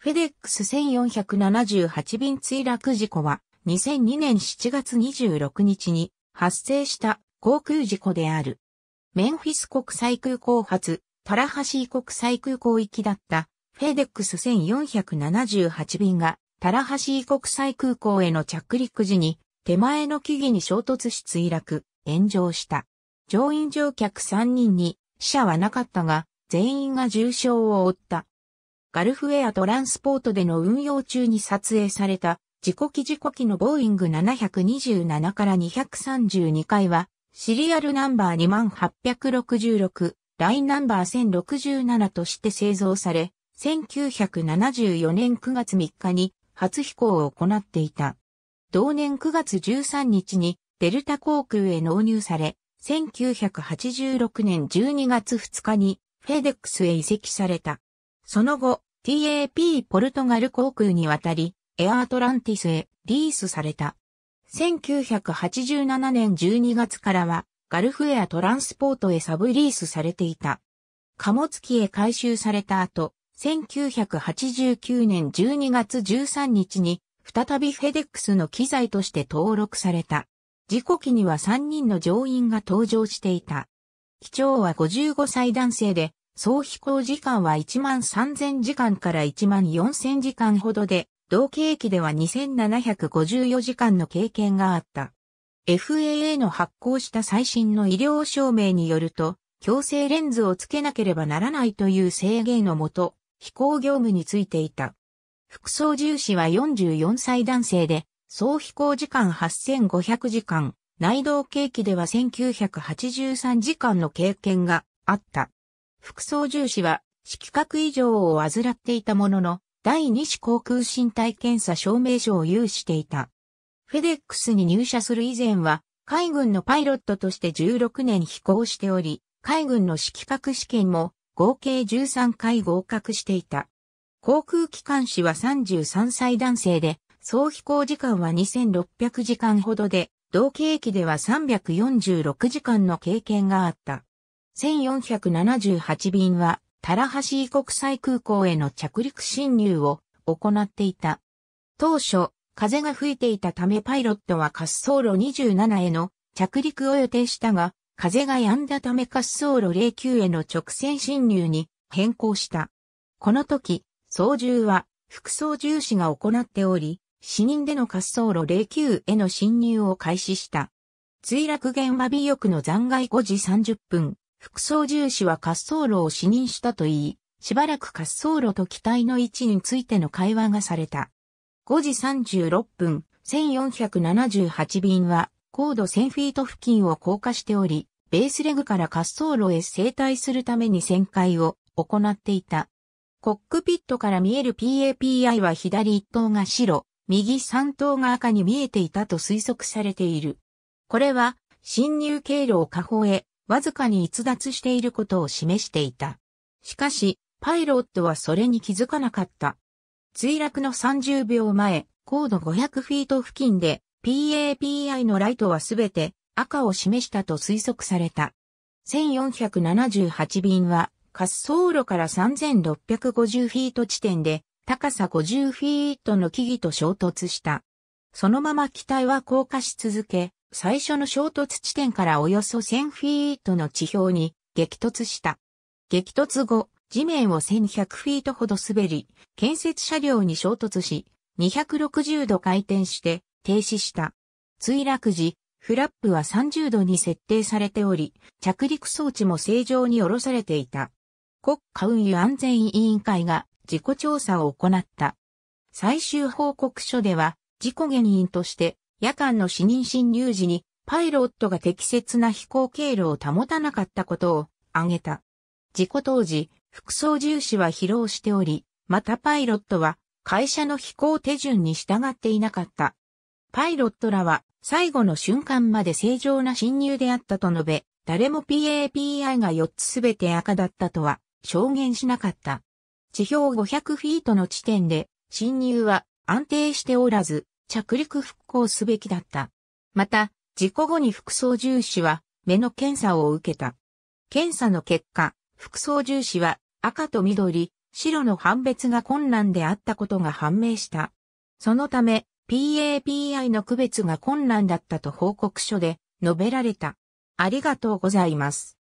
フェデックス1478便墜落事故は2002年7月26日に発生した航空事故である。メンフィス国際空港発、タラハシー国際空港行きだったフェデックス1478便がタラハシー国際空港への着陸時に手前の木々に衝突し墜落、炎上した。乗員乗客3人に死者はなかったが全員が重傷を負った。ガルフウェアトランスポートでの運用中に撮影された自己機自己機のボーイング727から232回は、シリアルナンバー2866、ラインナンバー1067として製造され、1974年9月3日に初飛行を行っていた。同年9月13日にデルタ航空へ納入され、1986年12月2日にフェデックスへ移籍された。その後、TAP ポルトガル航空に渡り、エアアトランティスへリースされた。1987年12月からは、ガルフエアトランスポートへサブリースされていた。貨物機へ回収された後、1989年12月13日に、再びフェデックスの機材として登録された。事故機には3人の乗員が搭乗していた。機長は55歳男性で、総飛行時間は1万3000時間から1万4000時間ほどで、同契機では2754時間の経験があった。FAA の発行した最新の医療証明によると、強制レンズをつけなければならないという制限のもと、飛行業務についていた。服装重視は44歳男性で、総飛行時間8500時間、内道契機では1983時間の経験があった。副操縦士は、色覚異常を患っていたものの、第二子航空身体検査証明書を有していた。フェデックスに入社する以前は、海軍のパイロットとして16年飛行しており、海軍の色覚試験も合計13回合格していた。航空機関士は33歳男性で、総飛行時間は2600時間ほどで、同期駅では346時間の経験があった。1478便は、タラハシー国際空港への着陸侵入を行っていた。当初、風が吹いていたためパイロットは滑走路27への着陸を予定したが、風が止んだため滑走路09への直線侵入に変更した。この時、操縦は副操縦士が行っており、死人での滑走路09への侵入を開始した。墜落現場尾翼の残骸5時30分、副操縦士は滑走路を視認したと言い、しばらく滑走路と機体の位置についての会話がされた。5時36分、1478便は高度1000フィート付近を降下しており、ベースレグから滑走路へ整体するために旋回を行っていた。コックピットから見える PAPI は左1頭が白、右3頭が赤に見えていたと推測されている。これは、侵入経路を下方へわずかに逸脱していることを示していた。しかし、パイロットはそれに気づかなかった。墜落の30秒前、高度500フィート付近で PAPI のライトはすべて赤を示したと推測された。1478便は滑走路から3650フィート地点で高さ50フィートの木々と衝突した。そのまま機体は降下し続け、最初の衝突地点からおよそ1000フィートの地表に激突した。激突後、地面を1100フィートほど滑り、建設車両に衝突し、260度回転して停止した。墜落時、フラップは30度に設定されており、着陸装置も正常に下ろされていた。国家運輸安全委員会が事故調査を行った。最終報告書では、事故原因として夜間の死人侵入時にパイロットが適切な飛行経路を保たなかったことを挙げた。事故当時、副操縦士は疲労しており、またパイロットは会社の飛行手順に従っていなかった。パイロットらは最後の瞬間まで正常な侵入であったと述べ、誰も PAPI が4つすべて赤だったとは証言しなかった。地表500フィートの地点で侵入は安定しておらず、着陸復興すべきだった。また、事故後に副操縦士は目の検査を受けた。検査の結果、副操縦士は赤と緑、白の判別が困難であったことが判明した。そのため、PAPI の区別が困難だったと報告書で述べられた。ありがとうございます。